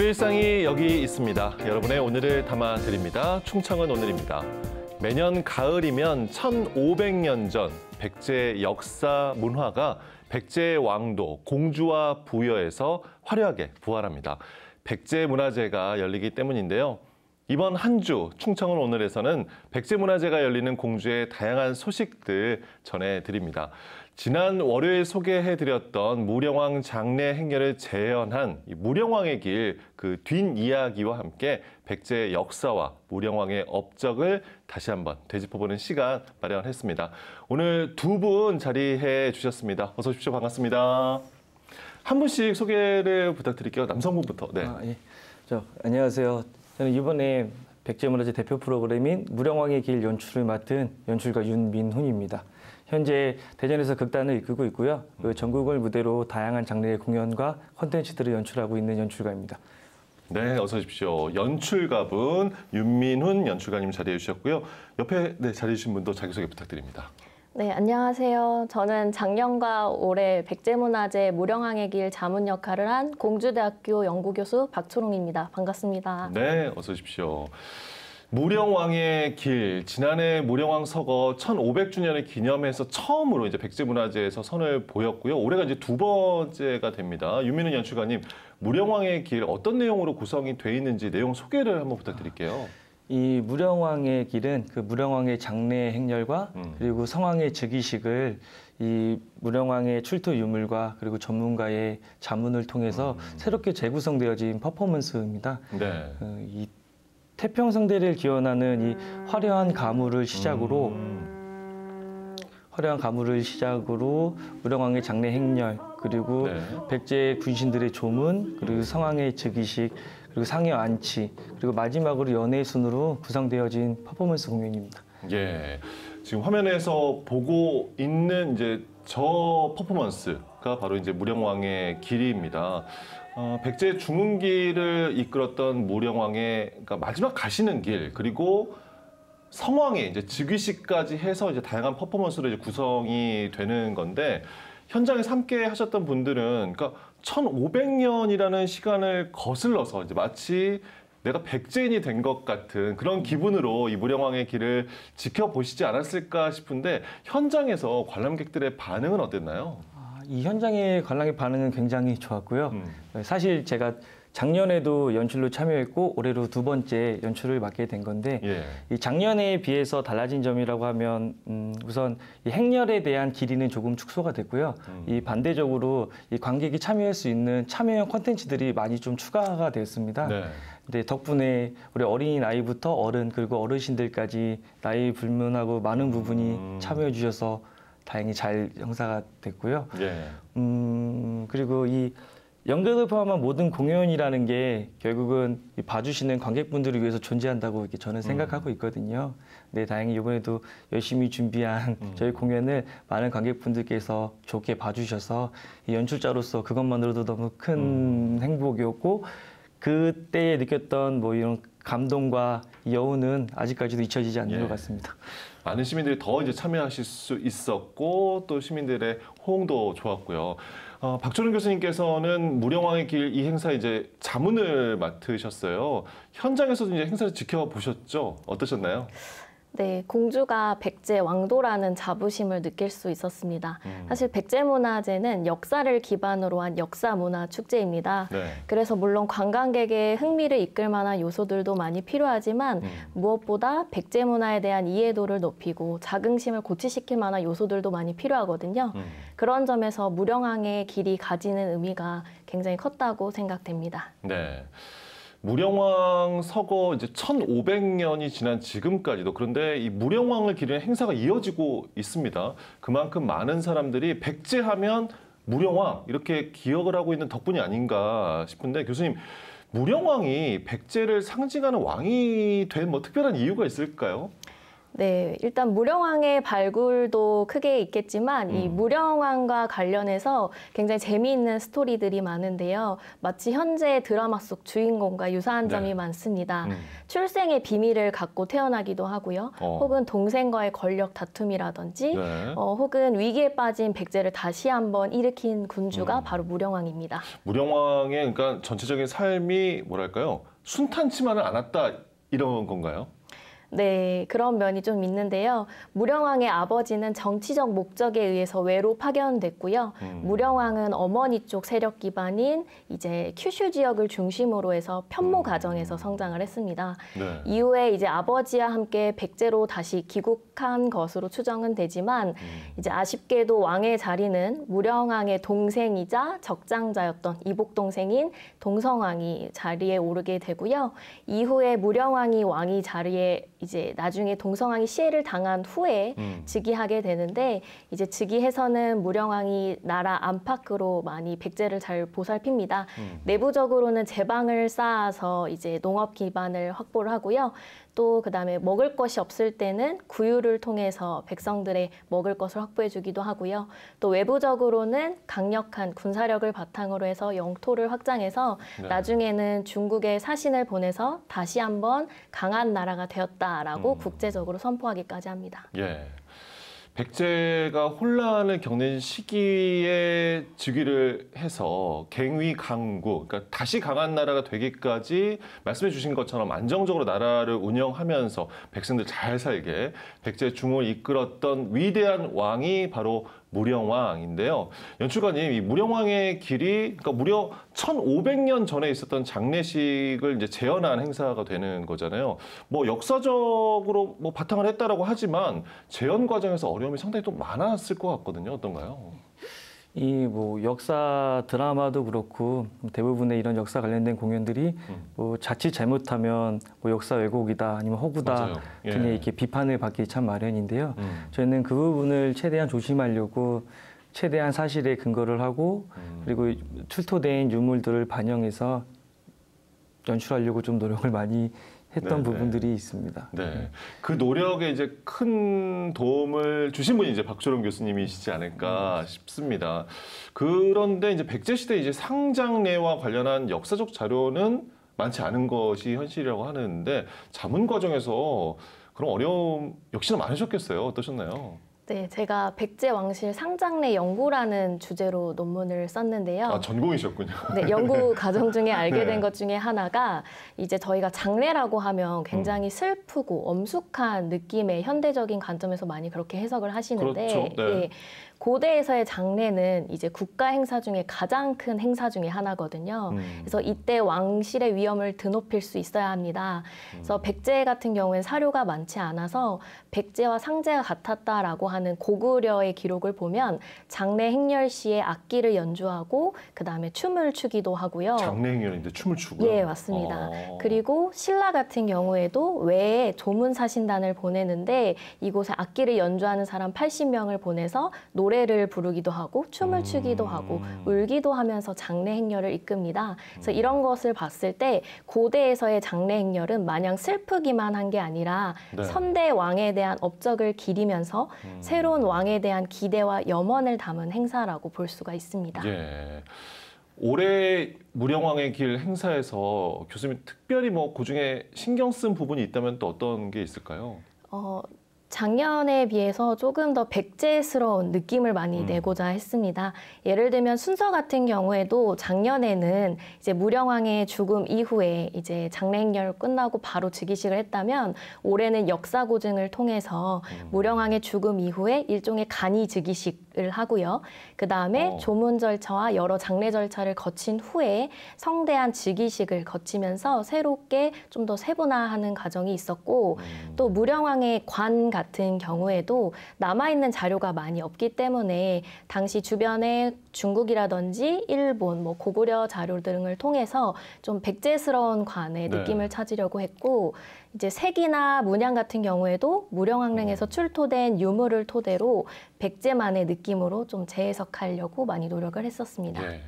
우리 일상이 여기 있습니다. 여러분의 오늘을 담아드립니다. 충청은 오늘입니다. 매년 가을이면 1500년 전 백제의 역사 문화가 백제의 왕도, 공주와 부여에서 화려하게 부활합니다. 백제문화제가 열리기 때문인데요. 이번 한주 충청은 오늘에서는 백제문화제가 열리는 공주의 다양한 소식들 전해드립니다. 지난 월요일 소개해드렸던 무령왕 장례 행렬을 재현한 무령왕의 길 그 뒷이야기와 함께 백제의 역사와 무령왕의 업적을 다시 한번 되짚어보는 시간 마련했습니다. 오늘 두 분 자리해 주셨습니다. 어서 오십시오. 반갑습니다. 한 분씩 소개를 부탁드릴게요. 남성분부터. 네. 아, 예. 저, 안녕하세요. 저는 이번에 백제문화재 대표 프로그램인 무령왕의 길 연출을 맡은 연출가 윤민훈입니다. 현재 대전에서 극단을 이끌고 있고요. 그 음. 전국을 무대로 다양한 장르의 공연과 콘텐츠들을 연출하고 있는 연출가입니다. 네, 어서 오십시오. 연출가분 윤민훈 연출가님 자리해 주셨고요. 옆에 네, 자리해 주신 분도 자기소개 부탁드립니다. 네, 안녕하세요. 저는 작년과 올해 백제문화재 모령항의 길 자문 역할을 한 공주대학교 연구교수 박초롱입니다. 반갑습니다. 네, 어서 오십시오. 무령왕의길 지난해 무령왕 서거 1500주년을 기념해서 처음으로 이제 백제문화제에서 선을 보였고요. 올해가 이제 두 번째가 됩니다. 유민은 연출가님, 무령왕의길 어떤 내용으로 구성이 돼 있는지 내용 소개를 한번 부탁드릴게요. 이 무령왕의 길은 그 무령왕의 장례 행렬과 음. 그리고 성왕의 즉위식을 이 무령왕의 출토 유물과 그리고 전문가의 자문을 통해서 음. 새롭게 재구성되어진 퍼포먼스입니다. 네. 어, 이 태평성대를 기원하는 이 음. 화려한 가물을 시작으로 음. 화려한 가물을 시작으로 무령왕의 장례 행렬 그리고 네. 백제의 군신들의 조문 그리고 성왕의 즉위식 그리고 상여 안치 그리고 마지막으로 연예 순으로 구성되어진 퍼포먼스 공연입니다. 예. 지금 화면에서 보고 있는 이제 저 퍼포먼스가 바로 이제 무령왕의 길이입니다. 어, 백제 중흥기를 이끌었던 무령왕의 그러니까 마지막 가시는 길 그리고 성황에 이제 즉위식까지 해서 이제 다양한 퍼포먼스로 이제 구성이 되는 건데 현장에서 함께 하셨던 분들은 그러니까 1500년이라는 시간을 거슬러서 이제 마치 내가 백제인이 된 것 같은 그런 기분으로 이 무령왕의 길을 지켜보시지 않았을까 싶은데 현장에서 관람객들의 반응은 어땠나요? 이 현장의 관람객 반응은 굉장히 좋았고요. 음. 사실 제가 작년에도 연출로 참여했고 올해로 두 번째 연출을 맡게 된 건데 예. 이 작년에 비해서 달라진 점이라고 하면 음, 우선 이 행렬에 대한 길이는 조금 축소가 됐고요. 음. 이 반대적으로 이 관객이 참여할 수 있는 참여형 콘텐츠들이 많이 좀 추가가 되었습니다. 네. 근데 덕분에 우리 어린 이나이부터 어른 그리고 어르신들까지 나이 불문하고 많은 부분이 음. 참여해 주셔서 다행히 잘 형사가 됐고요. 예. 음, 그리고 이 연극을 포함한 모든 공연이라는 게 결국은 봐주시는 관객분들을 위해서 존재한다고 이렇게 저는 생각하고 음. 있거든요. 근 네, 다행히 이번에도 열심히 준비한 음. 저희 공연을 많은 관객분들께서 좋게 봐주셔서 연출자로서 그것만으로도 너무 큰 음. 행복이었고 그때 느꼈던 뭐 이런 감동과 여운은 아직까지도 잊혀지지 않는 예. 것 같습니다. 많은 시민들이 더 이제 참여하실 수 있었고 또 시민들의 호응도 좋았고요. 어, 박철훈 교수님께서는 무령왕의 길 이 행사 이제 자문을 맡으셨어요. 현장에서도 이제 행사를 지켜보셨죠? 어떠셨나요? 네, 공주가 백제 왕도라는 자부심을 느낄 수 있었습니다. 음. 사실 백제 문화제는 역사를 기반으로 한 역사 문화 축제입니다. 네. 그래서 물론 관광객의 흥미를 이끌 만한 요소들도 많이 필요하지만 음. 무엇보다 백제 문화에 대한 이해도를 높이고 자긍심을 고취시킬 만한 요소들도 많이 필요하거든요. 음. 그런 점에서 무령왕의 길이 가지는 의미가 굉장히 컸다고 생각됩니다. 네. 무령왕 서거 이제 1500년이 지난 지금까지도 그런데 이 무령왕을 기리는 행사가 이어지고 있습니다. 그만큼 많은 사람들이 백제하면 무령왕 이렇게 기억을 하고 있는 덕분이 아닌가 싶은데 교수님 무령왕이 백제를 상징하는 왕이 된 뭐 특별한 이유가 있을까요? 네, 일단 무령왕의 발굴도 크게 있겠지만 음. 이 무령왕과 관련해서 굉장히 재미있는 스토리들이 많은데요. 마치 현재 드라마 속 주인공과 유사한 네. 점이 많습니다. 음. 출생의 비밀을 갖고 태어나기도 하고요. 어. 혹은 동생과의 권력 다툼이라든지 네. 어, 혹은 위기에 빠진 백제를 다시 한번 일으킨 군주가 음. 바로 무령왕입니다. 무령왕의 그러니까 전체적인 삶이 뭐랄까요? 순탄치만은 않았다 이런 건가요? 네, 그런 면이 좀 있는데요. 무령왕의 아버지는 정치적 목적에 의해서 외로 파견됐고요. 음. 무령왕은 어머니 쪽 세력 기반인 이제 큐슈 지역을 중심으로 해서 편모 음. 가정에서 성장을 했습니다. 네. 이후에 이제 아버지와 함께 백제로 다시 귀국한 것으로 추정은 되지만 음. 이제 아쉽게도 왕의 자리는 무령왕의 동생이자 적장자였던 이복 동생인 동성왕이 자리에 오르게 되고요. 이후에 무령왕이 왕이 자리에 이제 나중에 동성왕이 시해를 당한 후에 음. 즉위하게 되는데 이제 즉위해서는 무령왕이 나라 안팎으로 많이 백제를 잘 보살핍니다. 음. 내부적으로는 제방을 쌓아서 이제 농업 기반을 확보를 하고요. 또 그다음에 먹을 것이 없을 때는 구유를 통해서 백성들의 먹을 것을 확보해 주기도 하고요. 또 외부적으로는 강력한 군사력을 바탕으로 해서 영토를 확장해서 네. 나중에는 중국에 사신을 보내서 다시 한번 강한 나라가 되었다라고 음. 국제적으로 선포하기까지 합니다. 예. 백제가 혼란을 겪는 시기에 즉위를 해서 갱위 강구, 그러니까 다시 강한 나라가 되기까지 말씀해 주신 것처럼 안정적으로 나라를 운영하면서 백성들 잘 살게 백제 중을 이끌었던 위대한 왕이 바로 무령왕인데요. 연출가님, 이 무령왕의 길이 그러니까 무려 1,500년 전에 있었던 장례식을 이제 재현한 행사가 되는 거잖아요. 뭐 역사적으로 뭐 바탕을 했다라고 하지만 재현 과정에서 어려움이 상당히 또 많았을 것 같거든요. 어떤가요? 이뭐 역사 드라마도 그렇고 대부분의 이런 역사 관련된 공연들이 음. 뭐 자칫 잘못하면 뭐 역사 왜곡이다 아니면 허구다 예. 등의 이렇게 비판을 받기 참 마련인데요. 음. 저희는 그 부분을 최대한 조심하려고 최대한 사실에 근거를 하고 음. 그리고 출토된 유물들을 반영해서 연출하려고 좀 노력을 많이 했던 네, 네 부분들이 있습니다. 네. 그 노력에 이제 큰 도움을 주신 분이 이제 박조름 교수님이시지 않을까 싶습니다. 그런데 이제 백제 시대 이제 상장례와 관련한 역사적 자료는 많지 않은 것이 현실이라고 하는데 자문 과정에서 그런 어려움 역시나 많으셨겠어요. 어떠셨나요? 네, 제가 백제 왕실 상장내 연구라는 주제로 논문을 썼는데요. 아, 전공이셨군요. 네, 연구 과정 중에 알게 된것 네. 중에 하나가 이제 저희가 장례라고 하면 음. 굉장히 슬프고 엄숙한 느낌의 현대적인 관점에서 많이 그렇게 해석을 하시는데 그렇죠. 네. 네, 고대에서의 장례는 이제 국가 행사 중에 가장 큰 행사 중에 하나거든요. 음. 그래서 이때 왕실의 위험을 드높일 수 있어야 합니다. 그래서 음. 백제 같은 경우엔 사료가 많지 않아서 백제와 상제가 같았다라고 하는 고구려의 기록을 보면 장례 행렬 시에 악기를 연주하고 그 다음에 춤을 추기도 하고요. 장례 행렬인데 춤을 추고요. 예, 맞습니다. 아. 그리고 신라 같은 경우에도 외에 조문 사신단을 보내는데 이곳에 악기를 연주하는 사람 80명을 보내서 노 노래를 부르기도 하고 춤을 추기도 하고 음. 울기도 하면서 장례 행렬을 이끕니다. 그래서 음. 이런 것을 봤을 때 고대에서의 장례 행렬은 마냥 슬프기만 한 게 아니라 네. 선대 왕에 대한 업적을 기리면서 음. 새로운 왕에 대한 기대와 염원을 담은 행사라고 볼 수가 있습니다. 예. 올해 무령왕의 길 행사에서 교수님 특별히 뭐 그중에 신경 쓴 부분이 있다면 또 어떤 게 있을까요? 어, 작년에 비해서 조금 더 백제스러운 느낌을 많이 음. 내고자 했습니다. 예를 들면 순서 같은 경우에도 작년에는 이제 무령왕의 죽음 이후에 이제 장례행렬 끝나고 바로 즉위식을 했다면 올해는 역사 고증을 통해서 음. 무령왕의 죽음 이후에 일종의 간이 즉위식 시작을 하고요. 그 다음에 어. 조문 절차와 여러 장례 절차를 거친 후에 성대한 즉위식을 거치면서 새롭게 좀 더 세분화하는 과정이 있었고 음. 또 무령왕의 관 같은 경우에도 남아있는 자료가 많이 없기 때문에 당시 주변에 중국이라든지 일본, 뭐 고구려 자료 등을 통해서 좀 백제스러운 관의 네. 느낌을 찾으려고 했고 이제 색이나 문양 같은 경우에도 무령왕릉에서 음. 출토된 유물을 토대로 백제만의 느낌으로 좀 재해석하려고 많이 노력을 했었습니다. 네. 예.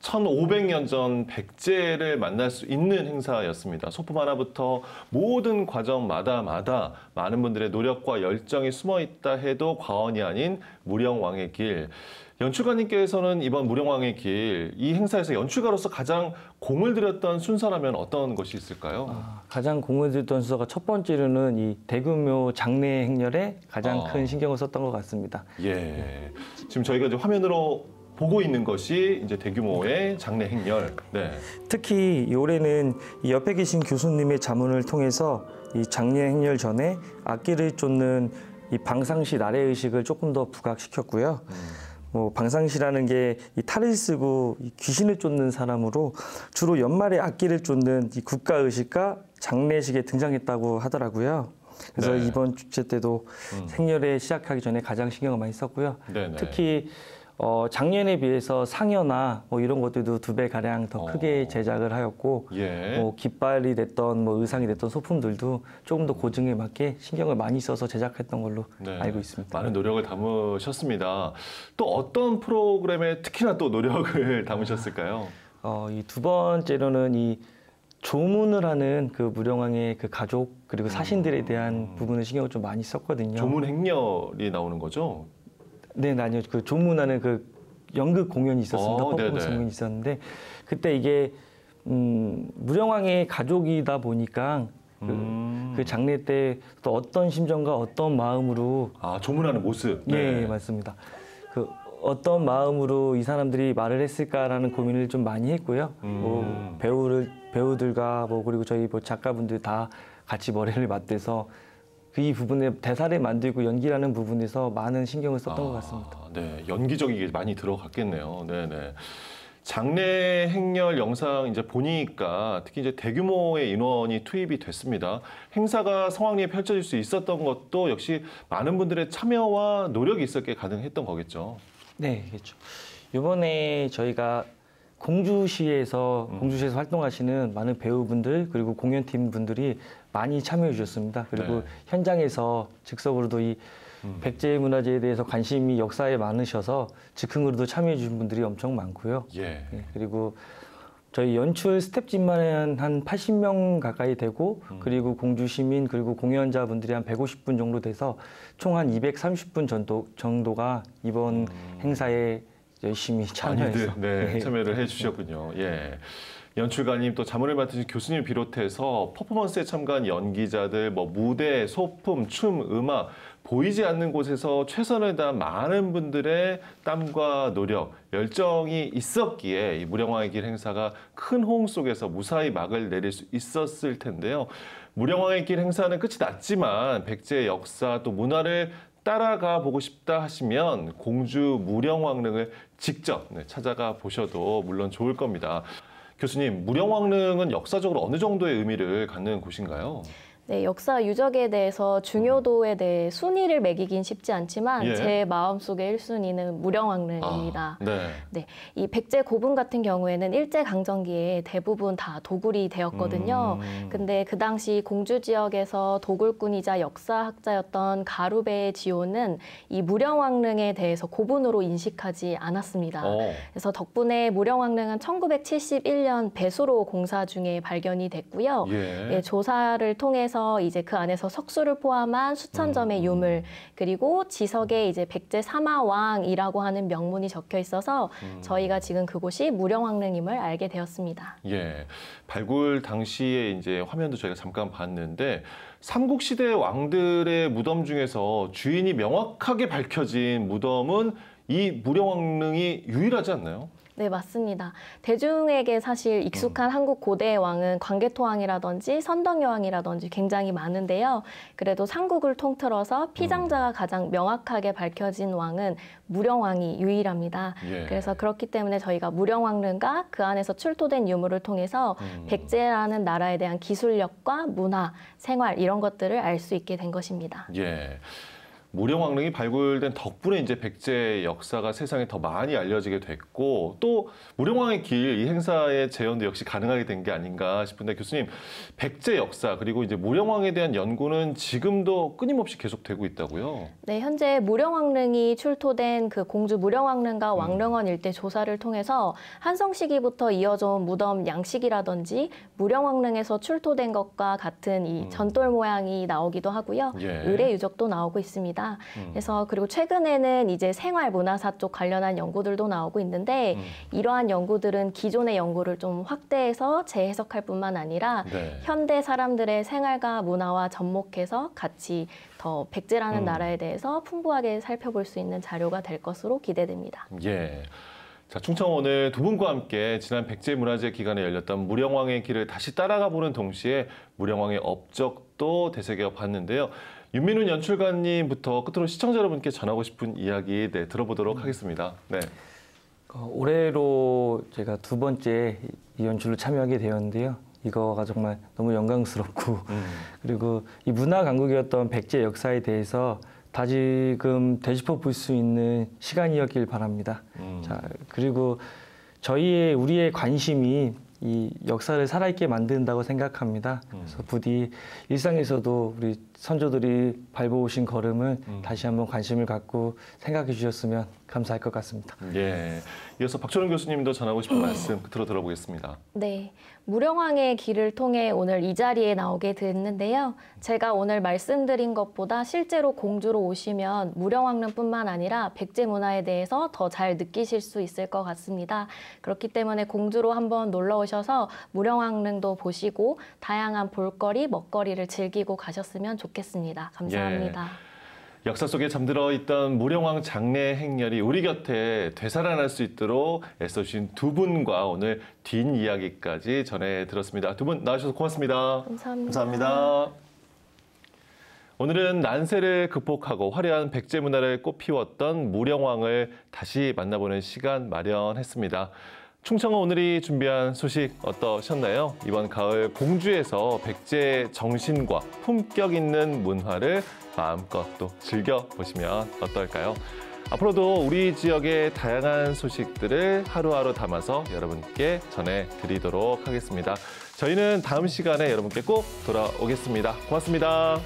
1500년 전 백제를 만날 수 있는 행사였습니다. 소품 하나부터 모든 과정마다마다 많은 분들의 노력과 열정이 숨어 있다 해도 과언이 아닌 무령왕의 길. 연출가님께서는 이번 무령왕의 길 이 행사에서 연출가로서 가장 공을 들였던 순서라면 어떤 것이 있을까요? 아, 가장 공을 들였던 순서가 첫 번째로는 이 대규모 장례 행렬에 가장 아. 큰 신경을 썼던 것 같습니다. 예. 지금 저희가 이제 화면으로 보고 있는 것이 이제 대규모의 네. 장례 행렬. 네. 특히 올해는 옆에 계신 교수님의 자문을 통해서 이 장례 행렬 전에 악기를 쫓는 이 방상시 나래 의식을 조금 더 부각시켰고요. 음. 뭐 방상시라는 게 이 탈을 쓰고 이 귀신을 쫓는 사람으로 주로 연말에 악기를 쫓는 이 국가 의식과 장례식에 등장했다고 하더라고요. 그래서 네. 이번 축제 때도 음. 생년에 시작하기 전에 가장 신경을 많이 썼고요. 네네. 특히 어, 작년에 비해서 상여나 뭐 이런 것들도 두 배 가량 더 크게 어. 제작을 하였고 예. 뭐 깃발이 됐던 뭐 의상이 됐던 소품들도 조금 더 고증에 맞게 신경을 많이 써서 제작했던 걸로 네. 알고 있습니다. 많은 노력을 담으셨습니다. 또 어떤 프로그램에 특히나 또 노력을 담으셨을까요? 어, 이 두 번째로는 이 조문을 하는 그 무령왕의 그 가족 그리고 사신들에 대한 음. 부분을 신경을 좀 많이 썼거든요. 조문 행렬이 나오는 거죠? 네, 네, 아니요. 그 조문하는 그 연극 공연이 있었습니다. 어, 네, 퍼 네. 공연이 있었는데 그때 이게 음, 무령왕의 가족이다 보니까 그, 음. 그 장례 때 또 어떤 심정과 어떤 마음으로 아 조문하는 모습 예, 네. 예 맞습니다 그 어떤 마음으로 이 사람들이 말을 했을까라는 고민을 좀 많이 했고요 뭐 음. 뭐 배우를 배우들과 뭐 그리고 저희 뭐 작가분들 다 같이 머리를 맞대서 그이 부분에 대사를 만들고 연기라는 부분에서 많은 신경을 썼던 아, 것 같습니다. 네, 연기적인 게 많이 들어갔겠네요. 네, 네. 장례 행렬 영상 이제 보니까 특히 이제 대규모의 인원이 투입이 됐습니다. 행사가 성황리에 펼쳐질 수 있었던 것도 역시 많은 분들의 참여와 노력이 있었기에 가능했던 거겠죠. 네, 그렇죠. 이번에 저희가 공주시에서 음. 공주시에서 활동하시는 많은 배우분들 그리고 공연팀 분들이 많이 참여해 주셨습니다. 그리고 네. 현장에서 즉석으로도 이 음. 백제 문화재에 대해서 관심이 역사에 많으셔서 즉흥으로도 참여해 주신 분들이 엄청 많고요. 예. 예, 그리고 저희 연출 스탭진만 한 80명 가까이 되고 음. 그리고 공주 시민 그리고 공연자분들이 한 150분 정도 돼서 총 한 230분 정도, 정도가 이번 음. 행사에 열심히 아, 참여해서 네, 네, 참여를 해주셨군요. 예. 연출가님 또 자문을 맡으신 교수님 비롯해서 퍼포먼스에 참가한 연기자들 뭐 무대, 소품, 춤, 음악 보이지 않는 곳에서 최선을 다한 많은 분들의 땀과 노력, 열정이 있었기에 이 무령화의 길 행사가 큰 호응 속에서 무사히 막을 내릴 수 있었을 텐데요. 무령화의 길 행사는 끝이 났지만 백제의 역사 또 문화를 따라가 보고 싶다 하시면 공주 무령왕릉을 직접 네, 찾아가 보셔도 물론 좋을 겁니다. 교수님, 무령왕릉은 역사적으로 어느 정도의 의미를 갖는 곳인가요? 네, 역사 유적에 대해서 중요도에 대해 순위를 매기긴 쉽지 않지만 예. 제 마음속의 1순위는 무령왕릉입니다. 아, 네. 네. 이 백제 고분 같은 경우에는 일제 강점기에 대부분 다 도굴이 되었거든요. 음. 근데 그 당시 공주 지역에서 도굴꾼이자 역사학자였던 가루베의 지호는 이 무령왕릉에 대해서 고분으로 인식하지 않았습니다. 오. 어. 그래서 덕분에 무령왕릉은 1971년 배수로 공사 중에 발견이 됐고요. 예. 예, 조사를 통해서 해서 이제 그 안에서 석수를 포함한 수천 음. 점의 유물 그리고 지석에 이제 백제 사마왕이라고 하는 명문이 적혀 있어서 음. 저희가 지금 그곳이 무령왕릉임을 알게 되었습니다. 예, 발굴 당시에 이제 화면도 저희가 잠깐 봤는데 삼국시대 왕들의 무덤 중에서 주인이 명확하게 밝혀진 무덤은 이 무령왕릉이 유일하지 않나요? 네, 맞습니다. 대중에게 사실 익숙한 음. 한국 고대의 왕은 광개토왕이라든지 선덕여왕이라든지 굉장히 많은데요. 그래도 삼국을 통틀어서 피장자가 음. 가장 명확하게 밝혀진 왕은 무령왕이 유일합니다. 예. 그래서 그렇기 때문에 저희가 무령왕릉과 그 안에서 출토된 유물을 통해서 음. 백제라는 나라에 대한 기술력과 문화, 생활 이런 것들을 알 수 있게 된 것입니다. 예. 무령왕릉이 발굴된 덕분에 이제 백제 역사가 세상에 더 많이 알려지게 됐고 또 무령왕의 길 이 행사의 재현도 역시 가능하게 된 게 아닌가 싶은데 교수님 백제 역사 그리고 이제 무령왕에 대한 연구는 지금도 끊임없이 계속되고 있다고요? 네 현재 무령왕릉이 출토된 그 공주 무령왕릉과 음. 왕릉원 일대 조사를 통해서 한성 시기부터 이어져온 무덤 양식이라든지 무령왕릉에서 출토된 것과 같은 이 음. 전돌 모양이 나오기도 하고요 예. 의뢰 유적도 나오고 있습니다. 있습니다. 음. 그래서 그리고 최근에는 이제 생활 문화사 쪽 관련한 연구들도 나오고 있는데 음. 이러한 연구들은 기존의 연구를 좀 확대해서 재해석할 뿐만 아니라 네. 현대 사람들의 생활과 문화와 접목해서 같이 더 백제라는 음. 나라에 대해서 풍부하게 살펴볼 수 있는 자료가 될 것으로 기대됩니다. 예. 자, 충청 원늘두 분과 함께 지난 백제문화재 기간에 열렸던 무령왕의 길을 다시 따라가 보는 동시에 무령왕의 업적도 되새겨 봤는데요. 윤민훈 연출가님부터 끝으로 시청자 여러분께 전하고 싶은 이야기 네, 들어보도록 음. 하겠습니다. 네. 어, 올해로 제가 두 번째 이 연출로 참여하게 되었는데요. 이거가 정말 너무 영광스럽고 음. 그리고 이 문화 강국이었던 백제 역사에 대해서 다지금 되짚어 볼 수 있는 시간이었길 바랍니다. 음. 자 그리고 저희의 우리의 관심이 이 역사를 살아있게 만든다고 생각합니다. 음. 그래서 부디 일상에서도 우리 선조들이 밟아오신 걸음을 음. 다시 한번 관심을 갖고 생각해 주셨으면 감사할 것 같습니다. 예. 이어서 박철원 교수님도 전하고 싶은 말씀 들어 들어보겠습니다. 네. 무령왕의 길을 통해 오늘 이 자리에 나오게 됐는데요. 제가 오늘 말씀드린 것보다 실제로 공주로 오시면 무령왕릉뿐만 아니라 백제 문화에 대해서 더 잘 느끼실 수 있을 것 같습니다. 그렇기 때문에 공주로 한번 놀러 오셔서 무령왕릉도 보시고 다양한 볼거리, 먹거리를 즐기고 가셨으면 좋겠습니다. 감사합니다. 예. 역사 속에 잠들어 있던 무령왕 장례 행렬이 우리 곁에 되살아날 수 있도록 애써주신 두 분과 오늘 뒷이야기까지 전해 들었습니다. 두 분 나와주셔서 고맙습니다. 감사합니다. 감사합니다. 오늘은 난세를 극복하고 화려한 백제 문화를 꽃피웠던 무령왕을 다시 만나보는 시간 마련했습니다. 충청어 오늘이 준비한 소식 어떠셨나요? 이번 가을 공주에서 백제의 정신과 품격 있는 문화를 마음껏 또 즐겨보시면 어떨까요? 앞으로도 우리 지역의 다양한 소식들을 하루하루 담아서 여러분께 전해드리도록 하겠습니다. 저희는 다음 시간에 여러분께 꼭 돌아오겠습니다. 고맙습니다.